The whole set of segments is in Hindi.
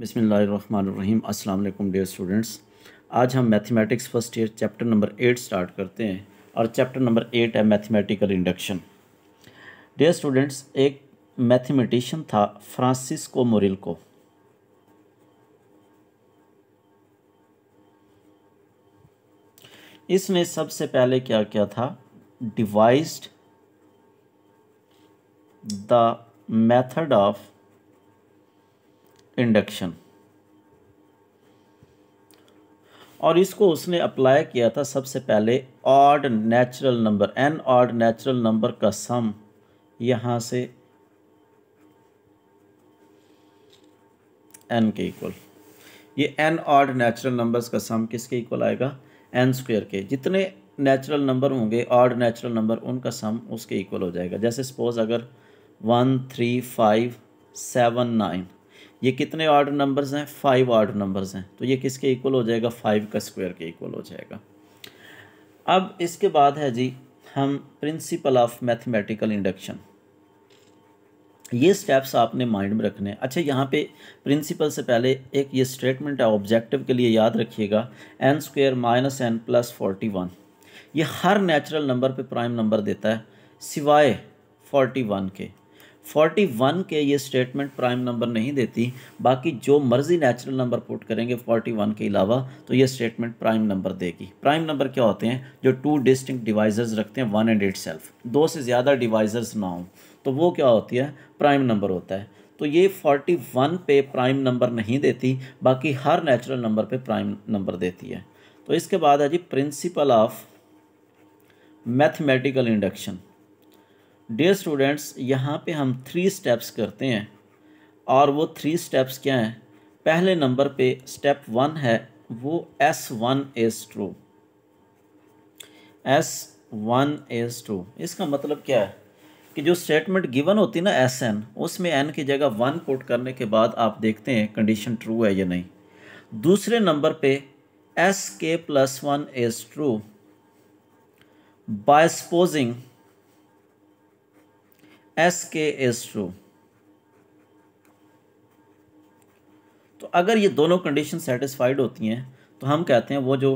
बिसमीम अस्सलाम वालेकुम डियर स्टूडेंट्स आज हम mathematics first year chapter number eight start करते हैं और चैप्टर नंबर एट है मैथमेटिकल इंडक्शन डियर स्टूडेंट्स एक मैथमेटिशियन था फ्रांसिस्को मोरिल्को इसने सबसे पहले क्या किया था devised the method of induction और इसको उसने अप्लाई किया था सबसे पहले odd natural number n odd natural number का सम यहां से एन के इक्वल ये एन ऑड नेचुरल नंबर्स का सम किसके इक्वल आएगा एन स्क्वेयर के जितने नेचुरल नंबर होंगे ऑड नेचुरल नंबर उनका सम उसके इक्वल हो जाएगा जैसे सपोज अगर one three five seven nine ये कितने ऑर्ड नंबर्स हैं फाइव ऑर्ड नंबर्स हैं तो ये किसके इक्वल हो जाएगा फाइव का स्क्वायर के इक्वल हो जाएगा अब इसके बाद है जी हम प्रिंसिपल ऑफ मैथमेटिकल इंडक्शन ये स्टेप्स आपने माइंड में रखने हैं अच्छा यहाँ पे प्रिंसिपल से पहले एक ये स्टेटमेंट है ऑब्जेक्टिव के लिए याद रखिएगा n square minus n plus forty one ये हर नेचुरल नंबर पे प्राइम नंबर देता है सिवाय फोर्टी वन के फोर्टी वन के ये स्टेटमेंट प्राइम नंबर नहीं देती बाकी जो मर्ज़ी नेचुरल नंबर पुट करेंगे फोर्टी वन के अलावा तो ये स्टेटमेंट प्राइम नंबर देगी प्राइम नंबर क्या होते हैं जो टू डिस्टिंक्ट डिवाइजर्स रखते हैं वन एंड एट सेल्फ दो से ज़्यादा डिवाइजर्स ना हों तो वो क्या होती है प्राइम नंबर होता है तो ये फोर्टी वन पे प्राइम नंबर नहीं देती बाकी हर नेचुरल नंबर पे प्राइम नंबर देती है तो इसके बाद है जी principle of mathematical induction dear students यहाँ पे हम थ्री स्टेप्स करते हैं और वो थ्री स्टेप्स क्या हैं पहले नंबर पे स्टेप वन है वो S one as true S one as true इसका मतलब क्या है कि जो स्टेटमेंट गिवन होती है ना एस एन उसमें एन की जगह वन पुट करने के बाद आप देखते हैं कंडीशन ट्रू है या नहीं दूसरे नंबर पे S K plus one as true by supposing S K is true तो अगर ये दोनों कंडीशन सेटिस्फाइड होती हैं तो हम कहते हैं वो जो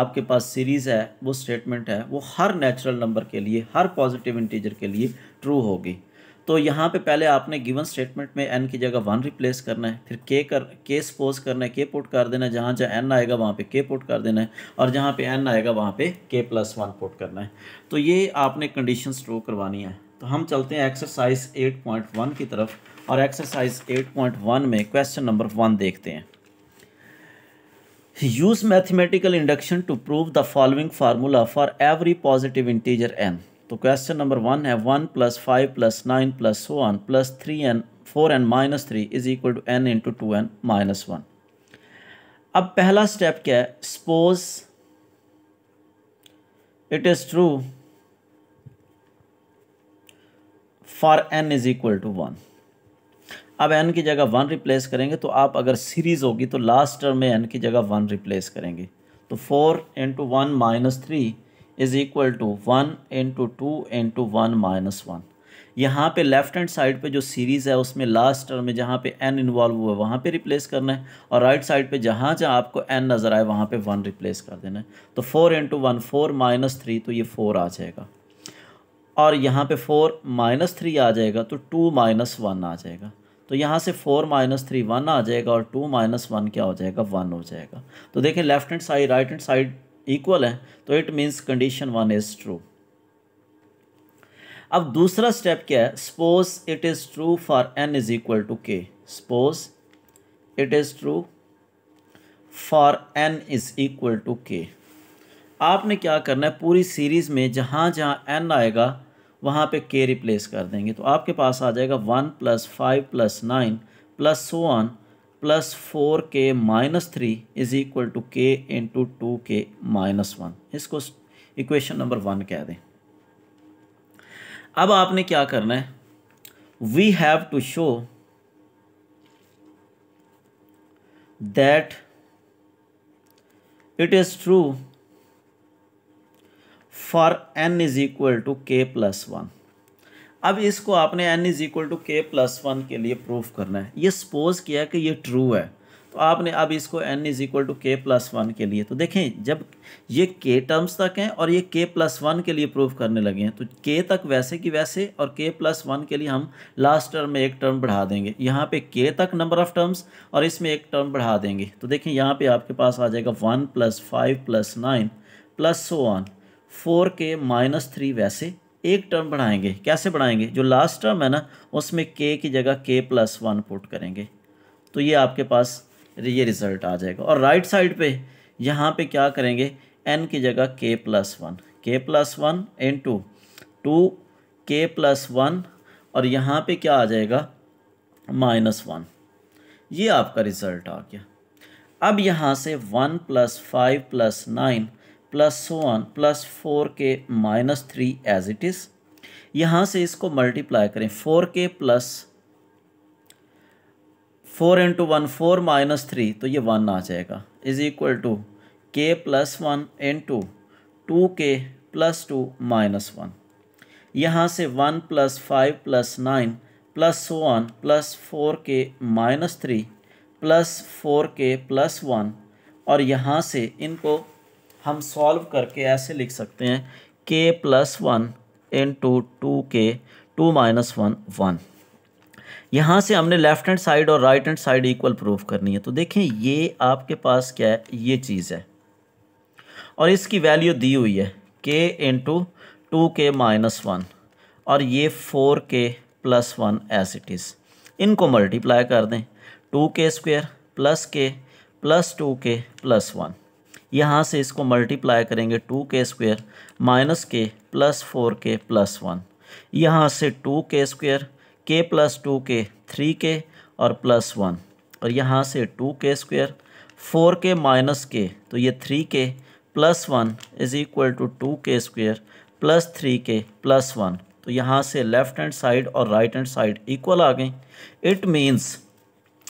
आपके पास सीरीज़ है वो स्टेटमेंट है वो हर नेचुरल नंबर के लिए हर पॉजिटिव इंटीजर के लिए ट्रू होगी तो यहाँ पे पहले आपने गिवन स्टेटमेंट में एन की जगह वन रिप्लेस करना है फिर के कर के सपोज करना है के पुट कर देना है जहाँ जहाँ एन आएगा वहाँ पे के पुट कर देना है और जहाँ पे एन आएगा वहाँ पे के प्लस वन पुट करना है तो ये आपने कंडीशंस ट्रू करवानी है तो हम चलते हैं एक्सरसाइज 8.1 की तरफ और एक्सरसाइज 8.1 में क्वेश्चन नंबर वन देखते हैं use mathematical induction to prove the following formula for every positive integer n तो क्वेश्चन नंबर वन है one plus five plus nine plus one plus three n four n minus three is equal to n into two n minus one अब पहला स्टेप क्या है suppose it is true for n is equal to one अब एन की जगह वन रिप्लेस करेंगे तो आप अगर सीरीज़ होगी तो लास्ट टर्म में एन की जगह वन रिप्लेस करेंगे तो four into one minus three is equal to one into two into one minus one यहाँ पे लेफ्ट हैंड साइड पे जो सीरीज़ है उसमें लास्ट टर्म में जहाँ पे एन इन्वॉल्व हुआ है वहाँ पे रिप्लेस करना है और राइट right साइड पे जहाँ जहाँ आपको एन नज़र आए वहाँ पे वन रिप्लेस कर देना है तो four into one four minus three तो ये फोर आ जाएगा और यहाँ पे फोर माइनस थ्री आ जाएगा तो टू माइनस वन आ जाएगा तो यहाँ से फोर माइनस थ्री वन आ जाएगा और टू माइनस वन क्या हो जाएगा वन हो जाएगा तो देखें left hand side right hand side equal है तो it means condition one is true अब दूसरा स्टेप क्या है suppose it is true for n is equal to k suppose it is true for n is equal to k आपने क्या करना है पूरी सीरीज़ में जहाँ जहाँ एन आएगा वहाँ पे के रिप्लेस कर देंगे तो आपके पास आ जाएगा one plus five plus nine plus one plus four k minus three is equal to k into two k minus one इसको इक्वेशन नंबर वन कह दें अब आपने क्या करना है we have to show that it is true for n is equal to k plus one अब इसको आपने n is equal to k plus one के लिए प्रूफ करना है ये सपोज किया कि ये ट्रू है तो आपने अब इसको n is equal to k plus one के लिए तो देखें जब ये के टर्म्स तक हैं और ये के प्लस वन के लिए प्रूफ करने लगे हैं तो के तक वैसे कि वैसे और के प्लस वन के लिए हम लास्ट टर्म में एक टर्म बढ़ा देंगे यहाँ पे के तक नंबर ऑफ़ टर्म्स और इसमें एक टर्म बढ़ा देंगे तो देखें यहाँ पे आपके पास आ जाएगा one plus five plus nine plus so on four k minus three वैसे एक टर्म बढ़ाएंगे कैसे बढ़ाएंगे जो लास्ट टर्म है ना उसमें के की जगह के प्लस वन पुट करेंगे तो ये आपके पास ये रिज़ल्ट आ जाएगा और राइट साइड पे यहाँ पे क्या करेंगे एन की जगह k plus one k plus one n two two k plus one और यहाँ पे क्या आ जाएगा माइनस वन ये आपका रिज़ल्ट आ गया अब यहाँ से one plus five plus nine plus one plus four k minus three as it is यहाँ से इसको मल्टीप्लाई करें four k plus four into one four minus three तो ये वन आ जाएगा is equal to k plus one into two k plus two minus one यहाँ से one plus five plus nine plus one plus four k minus three plus four k plus one और यहाँ से इनको हम सॉल्व करके ऐसे लिख सकते हैं k plus one in two two k two minus one one यहाँ से हमने लेफ़्ट हैंड साइड और right hand side equal proof करनी है तो देखें ये आपके पास क्या है ये चीज़ है और इसकी वैल्यू दी हुई है k into two k minus one और ये four k plus one as it is इनको मल्टीप्लाई कर दें two k square plus k plus two k plus one यहाँ से इसको मल्टीप्लाई करेंगे two k square minus k plus four k plus one यहाँ से टू के स्क्वेयर के प्लस टू के थ्री के और प्लस वन और यहाँ से to k square four k minus के तो ये three k plus one is equal to two k square plus three k plus one तो यहाँ से लेफ़्ट हैंड साइड और राइट हैंड साइड इक्वल आ गई इट मीन्स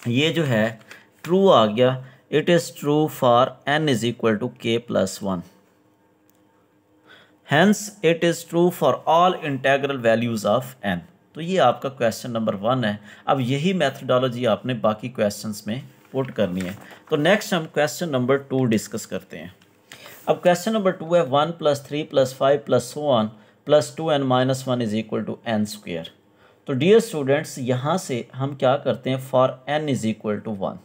ये जो है ट्रू आ गया it is true for n is equal to k plus one hence it is true for all integral values of n तो ये आपका क्वेश्चन नंबर वन है अब यही मेथडोलॉजी आपने बाकी क्वेश्चन में पुट करनी है तो नेक्स्ट हम क्वेश्चन नंबर टू डिस्कस करते हैं अब क्वेश्चन नंबर टू है one plus three plus five plus one plus two n minus one is equal to n square तो डियर स्टूडेंट्स यहाँ से हम क्या करते हैं for n is equal to one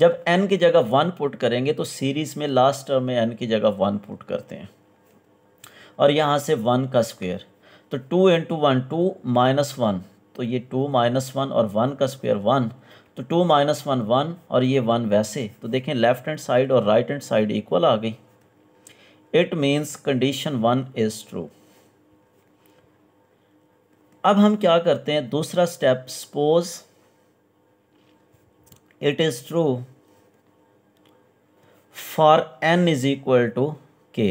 जब एन की जगह वन पुट करेंगे तो सीरीज़ में लास्ट टर्म में एन की जगह वन पुट करते हैं और यहाँ से वन का स्क्वेयर तो two into one two minus one तो ये टू माइनस वन और वन का स्क्वेयर वन तो टू माइनस वन वन और ये वन वैसे तो देखें लेफ्ट हैंड साइड और राइट हैंड साइड इक्वल आ गई it means condition one is true अब हम क्या करते हैं दूसरा step suppose it is true for n is equal to k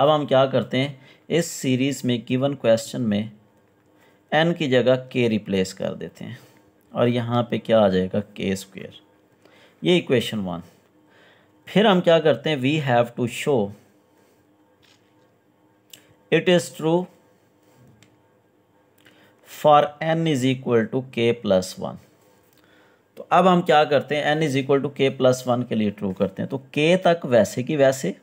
अब हम क्या करते हैं इस सीरीज़ में गिवन क्वेश्चन में एन की जगह के रिप्लेस कर देते हैं और यहाँ पे क्या आ जाएगा के स्क्वेयर ये इक्वेशन वन फिर हम क्या करते हैं we have to show it is true for n is equal to k plus one अब हम क्या करते हैं n is equal to k plus one के लिए ट्रू करते हैं तो के तक वैसे की वैसे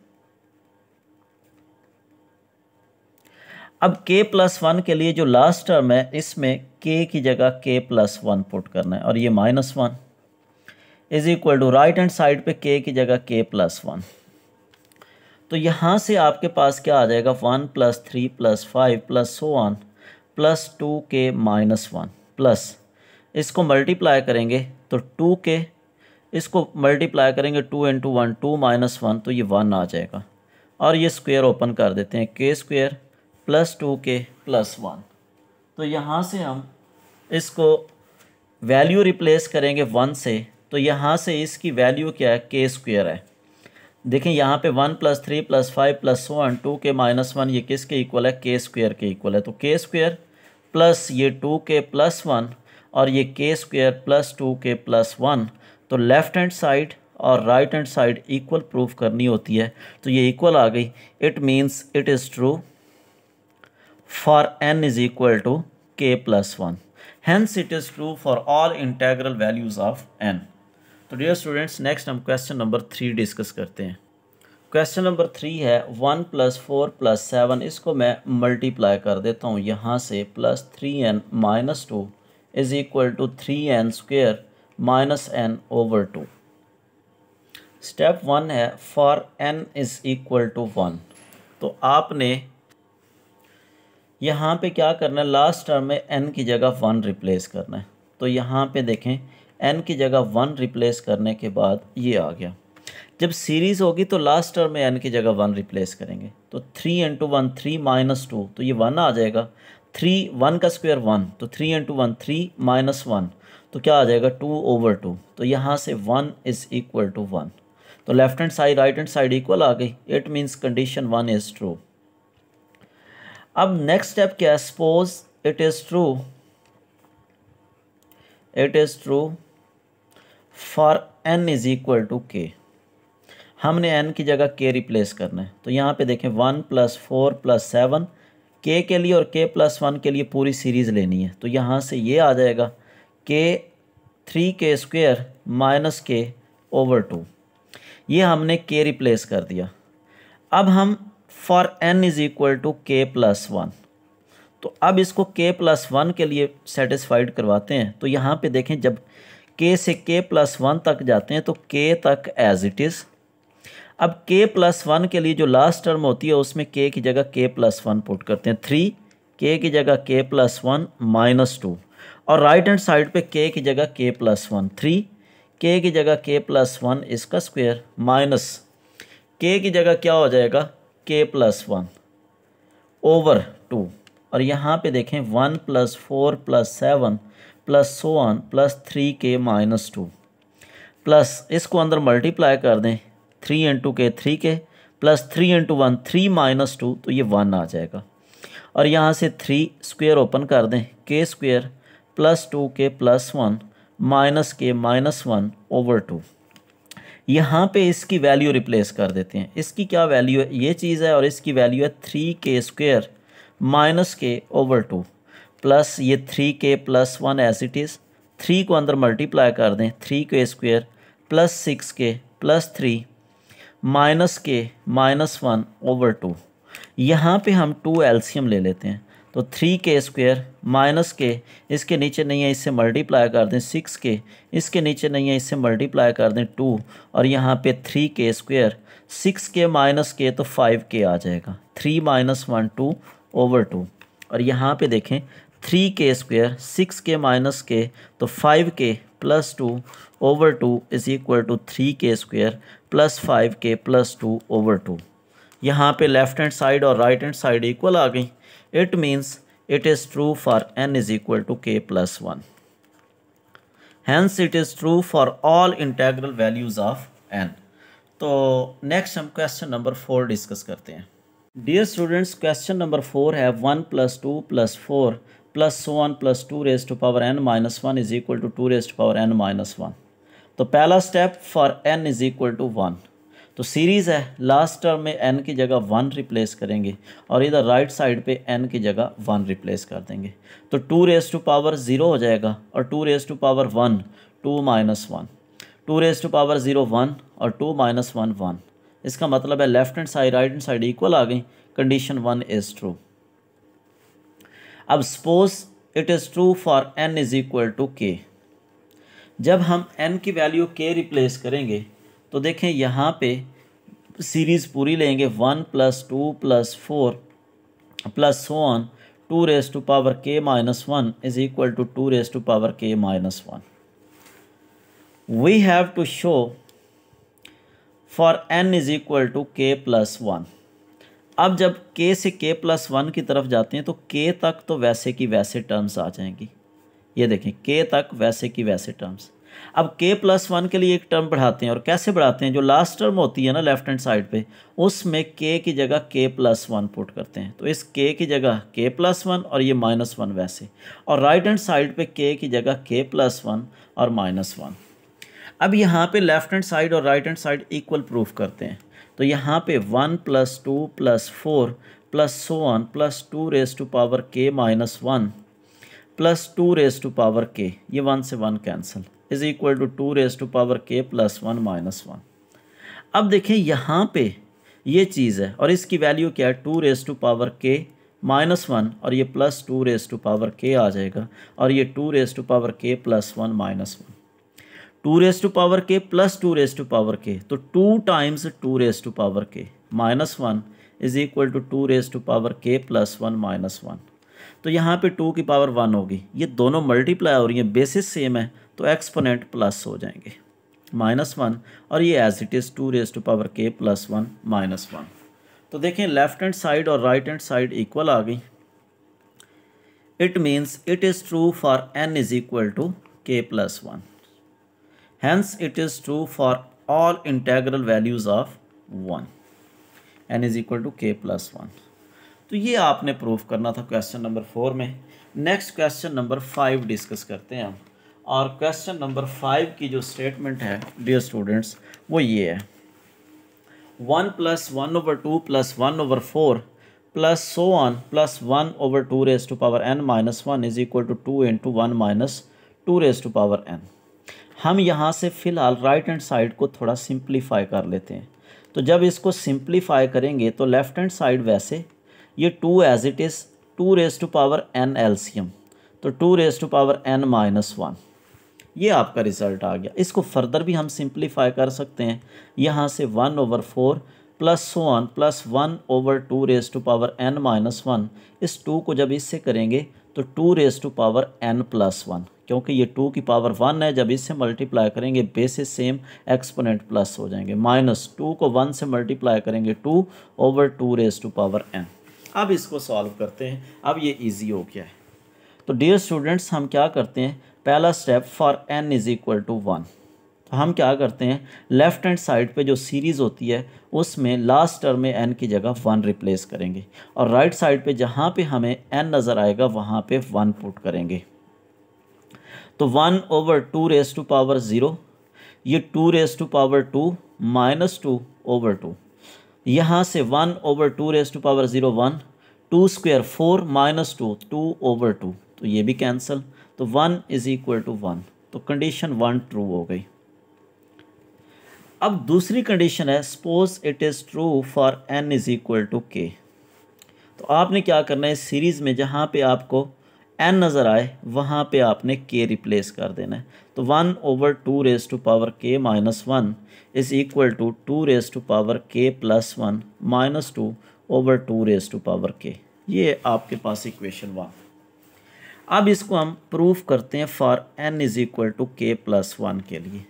अब के प्लस वन के लिए जो लास्ट टर्म है इसमें के की जगह के प्लस वन पुट करना है और ये minus one is equal to right hand side पे के की जगह के प्लस वन तो यहां से आपके पास क्या आ जाएगा one plus three plus five plus so one plus two k minus one plus इसको मल्टीप्लाई करेंगे तो टू के इसको मल्टीप्लाई करेंगे two into one two minus one तो ये वन आ जाएगा और ये स्क्वायर ओपन कर देते हैं k square plus two k plus one तो यहाँ से हम इसको वैल्यू रिप्लेस करेंगे वन से तो यहाँ से इसकी वैल्यू क्या है के स्क्वेयर है देखें यहाँ पे one plus three plus five plus one two k minus one ये किसके इक्वल है के स्क्वेयर के इक्वल है तो के स्क्वेयर प्लस ये टू के प्लस वन और ये k square plus two k plus one तो लेफ़्ट हैंड साइड और right hand side equal proof करनी होती है तो ये इक्वल आ गई it means it is true for n is equal to k plus one hence it is true for all integral values of n तो डियर स्टूडेंट्स नेक्स्ट हम क्वेश्चन नंबर थ्री डिस्कस करते हैं क्वेश्चन नंबर थ्री है one plus four plus seven इसको मैं मल्टीप्लाई कर देता हूँ यहाँ से plus three n minus two is equal to 3n square minus n over 2 step one है for n is equal to one तो आपने यहाँ पे क्या करना है लास्ट टर्म में एन की जगह वन रिप्लेस करना है तो यहाँ पे देखें एन की जगह वन रिप्लेस करने के बाद ये आ गया जब सीरीज़ होगी तो लास्ट टर्म में एन की जगह वन रिप्लेस करेंगे तो three into one three minus two तो ये वन आ जाएगा थ्री वन का स्क्वायर वन तो three into one three minus one तो क्या आ जाएगा टू ओवर टू तो यहाँ से one is equal to one तो left hand side right hand side equal आ गई it means condition one is true अब नेक्स्ट स्टेप क्या है suppose it is true it is true for n is equal to k हमने एन की जगह के रिप्लेस करना है तो यहाँ पे देखें one plus four plus seven k के लिए और के प्लस वन के लिए पूरी सीरीज़ लेनी है तो यहाँ से ये आ जाएगा के three k square minus k over two ये हमने के रिप्लेस कर दिया अब हम for n is equal to k plus one तो अब इसको के प्लस वन के लिए सेटिस्फाइड करवाते हैं तो यहाँ पे देखें जब के से के प्लस वन तक जाते हैं तो के तक एज इट इज़ अब k प्लस वन के लिए जो लास्ट टर्म होती है उसमें k की जगह k प्लस वन पुट करते हैं थ्री k की जगह k plus one minus two और राइट हैंड साइड पे k की जगह k plus one three k की जगह k प्लस वन इसका स्क्वायर माइनस k की जगह क्या हो जाएगा k plus one over two और यहाँ पे देखें one plus four plus seven plus so one plus three k minus two plus इसको अंदर मल्टीप्लाई कर दें three into k three k plus three into one three minus two तो ये वन आ जाएगा और यहाँ से थ्री स्क्वेयर ओपन कर दें k square plus two k plus one minus k minus one over two यहाँ पे इसकी वैल्यू रिप्लेस कर देते हैं इसकी क्या वैल्यू है ये चीज़ है और इसकी वैल्यू है three k square minus k over two plus ये three k plus one as it is three को अंदर मल्टीप्लाई कर दें three k square plus six k plus three minus k minus one over two यहाँ पे हम टू एल्शियम ले लेते हैं तो थ्री के स्क्वेयर माइनस के इसके नीचे नहीं है इससे मल्टीप्लाई कर दें सिक्स के इसके नीचे नहीं है इससे मल्टीप्लाई कर दें टू और यहाँ पे थ्री के स्क्वेयर सिक्स के माइनस के तो फाइव के आ जाएगा three minus one two over two और यहाँ पे देखें थ्री के स्क्वेयर सिक्स के माइनस के तो five k plus two over two is equal to three k square plus five k plus two over two यहाँ पे लेफ़्ट हैंड साइड और राइट हैंड साइड इक्वल आ गई it means it is true for n is equal to k plus one hence it is true for all integral values of n तो नेक्स्ट हम क्वेश्चन नंबर फोर डिस्कस करते हैं dear students question number four है one plus two plus four plus one plus two raise to power n minus one is equal to two raise to power n minus one तो पहला step for n is equal to one तो सीरीज़ है लास्ट टर्म में एन की जगह वन रिप्लेस करेंगे और इधर राइट साइड पे एन की जगह वन रिप्लेस कर देंगे तो two raise to power zero हो जाएगा और two raise to power one two minus one two raise to power zero one और टू माइनस वन वन इसका मतलब है left hand side right hand side equal आ गई कंडीशन वन इज़ ट्रू अब suppose it is true for n is equal to k जब हम एन की वैल्यू के रिप्लेस करेंगे तो देखें यहाँ पे सीरीज़ पूरी लेंगे one plus two plus four plus so on two raise to power k minus one is equal to two raise to power k minus one we have to show for n is equal to k plus one अब जब k से k प्लस वन की तरफ जाते हैं तो k तक तो वैसे की वैसे टर्म्स आ जाएंगी ये देखें k तक वैसे की वैसे टर्म्स अब k प्लस वन के लिए एक टर्म बढ़ाते हैं और कैसे बढ़ाते हैं जो लास्ट टर्म होती है ना लेफ्ट हैंड साइड पे उसमें k की जगह k प्लस वन पुट करते हैं तो इस k की जगह k प्लस वन और ये माइनस वन वैसे और राइट हैंड साइड पे k की जगह k प्लस वन और माइनस वन अब यहाँ पे लेफ्ट हैंड साइड और right hand side equal proof करते हैं तो यहाँ पे one plus two plus four plus so one plus two raise to power k minus one plus two raise to power k ये वन से one cancel is equal to two raise to power k plus one minus one अब देखें यहाँ पे ये चीज़ है और इसकी वैल्यू क्या है two raise to power k minus one और ये plus two raise to power k आ जाएगा और ये two raise to power k plus one minus one two raise to power k plus two raise to power k तो two times two raise to power k minus one is equal to two raise to power k plus one minus one तो यहाँ पे टू की पावर वन होगी ये दोनों मल्टीप्लाई हो रही हैं बेसिस सेम है तो एक्सपोनेंट प्लस हो जाएंगे माइनस वन और ये as it is two raise to power k plus one minus one तो देखें लेफ्ट हैंड साइड और राइट हैंड साइड इक्वल आ गई it means it is true for n is equal to k plus one Hence, it is true for all integral values of one n is equal to k plus one तो ये आपने प्रूफ करना था क्वेश्चन नंबर फोर में next question number five discuss करते हैं हम और क्वेश्चन नंबर फाइव की जो स्टेटमेंट है डियर स्टूडेंट्स वो ये है one plus one over two plus one over four plus so one plus one over two raise to power n minus one is equal to two into one minus two raise to power n हम यहाँ से फ़िलहाल राइट हैंड साइड को थोड़ा सिंप्लीफाई कर लेते हैं तो जब इसको सिंप्लीफाई करेंगे तो लेफ़्ट हैंड साइड वैसे ये two as it is two raise to power n एल्सियम तो two raise to power n minus one ये आपका रिज़ल्ट आ गया इसको फर्दर भी हम सिंप्लीफाई कर सकते हैं यहाँ से one over four plus one plus one over two raise to power n minus one इस टू को जब इससे करेंगे तो two raise to power n plus one क्योंकि ये टू की पावर वन है जब इससे मल्टीप्लाई करेंगे बेसिस सेम एक्सपोनेंट प्लस हो जाएंगे माइनस टू को वन से मल्टीप्लाई करेंगे two over two raise to power n अब इसको सॉल्व करते हैं अब ये ईजी हो गया है तो डियर स्टूडेंट्स हम क्या करते हैं पहला step for n is equal to one हम क्या करते हैं लेफ़्ट हैंड साइड पे जो सीरीज़ होती है उसमें लास्ट टर्म में एन की जगह वन रिप्लेस करेंगे और राइट right साइड पे जहाँ पे हमें एन नज़र आएगा वहाँ पे वन पुट करेंगे तो one over two raise to power zero ये two raise to power two minus two over two यहाँ से one over two raise to power zero one two square four minus two two over two तो ये भी कैंसिल तो one is equal to one तो कंडीशन वन ट्रू हो गई अब दूसरी कंडीशन है suppose it is true for n is equal to k तो आपने क्या करना है इस सीरीज़ में जहाँ पे आपको एन नज़र आए वहाँ पे आपने के रिप्लेस कर देना है तो one over two raise to power k minus one is equal to two raise to power k plus one minus two over two raise to power k ये आपके पास इक्वेशन वन अब इसको हम प्रूफ करते हैं for n is equal to k plus one के लिए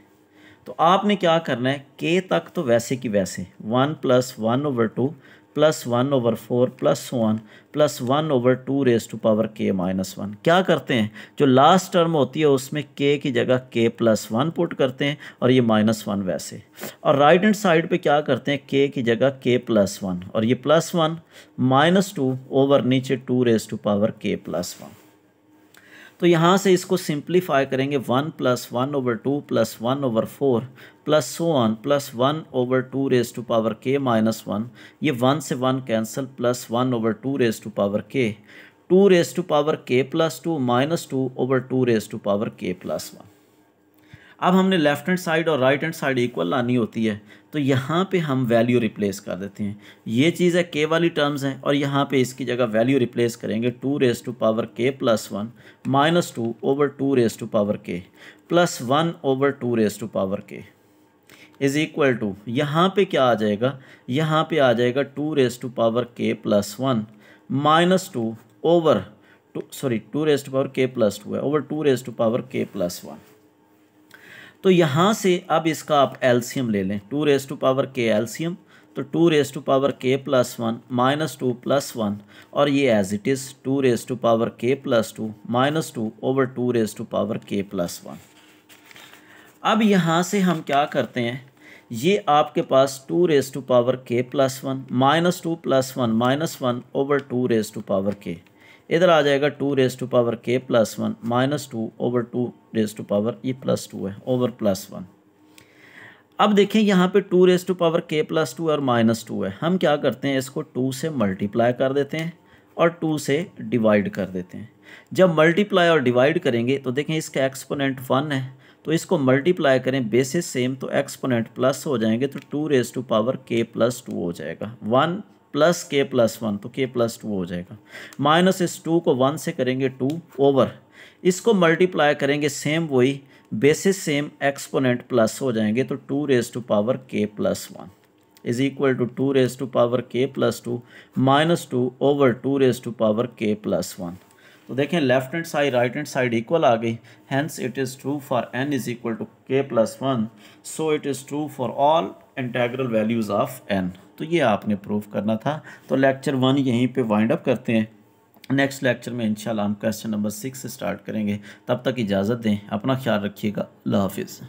तो आपने क्या करना है के तक तो वैसे की वैसे one plus one over two plus one over four plus one plus one over two raise to power k minus one क्या करते हैं जो लास्ट टर्म होती है उसमें के की जगह के प्लस वन पुट करते हैं और ये माइनस वन वैसे और राइट हैंड साइड पे क्या करते हैं के की जगह के प्लस वन और ये plus one minus two over नीचे two raise to power k plus one तो यहाँ से इसको सिंप्लीफाई करेंगे one plus one over two plus one over four plus so one plus one over two raise to power k minus one ये वन से one cancel plus one over two raise to power k two raise to power k plus two minus two over two raise to power k plus one अब हमने लेफ्ट हैंड साइड और राइट हैंड साइड इक्वल लानी होती है तो यहाँ पे हम वैल्यू रिप्लेस कर देते हैं ये चीज़ है के वाली टर्म्स हैं और यहाँ पे इसकी जगह वैल्यू रिप्लेस करेंगे two raise to power k plus one minus two over two raise to power k plus one over two raise to power k is equal to यहाँ पे क्या आ जाएगा यहाँ पे आ जाएगा two raise to power k plus one minus two over two sorry two raise to power k plus two है over two raise to power k plus one तो यहाँ से अब इसका आप एल्सीयम ले लें to raise to power k एल्सीयम तो two raise to power k plus one minus two plus one और ये as it is two raise to power k plus two minus two over two raise to power k plus one अब यहाँ से हम क्या करते हैं ये आपके पास two raise to power k plus one minus two plus one minus one over two raise to power k इधर आ जाएगा two raise to power k plus one minus two over two raise to power e plus two है ओवर प्लस वन अब देखें यहाँ पे two raise to power k plus two और माइनस टू है हम क्या करते हैं इसको टू से मल्टीप्लाई कर देते हैं और टू से डिवाइड कर देते हैं जब मल्टीप्लाई और डिवाइड करेंगे तो देखें इसका एक्सपोनेंट वन है तो इसको मल्टीप्लाई करें बेसिस सेम तो एक्सपोनेंट प्लस हो जाएंगे तो two raise to power k plus two हो जाएगा one plus k plus one तो के प्लस टू हो जाएगा माइनस इस टू को वन से करेंगे टू ओवर इसको मल्टीप्लाई करेंगे सेम वही बेसिस सेम एक्सपोनेंट प्लस हो जाएंगे तो two raise to power k plus one is equal to two raise to power k plus two minus two over two raise to power k plus one तो देखें left hand side right hand side equal आ गई hence it is true for n is equal to k plus one so it is true for all integral values of n तो ये आपने प्रूव करना था तो लेक्चर वन यहीं पे वाइंड अप करते हैं नेक्स्ट लेक्चर में इंशाल्लाह हम क्वेश्चन नंबर सिक्स स्टार्ट करेंगे तब तक इजाज़त दें अपना ख्याल रखिएगा अल्लाह हाफिज़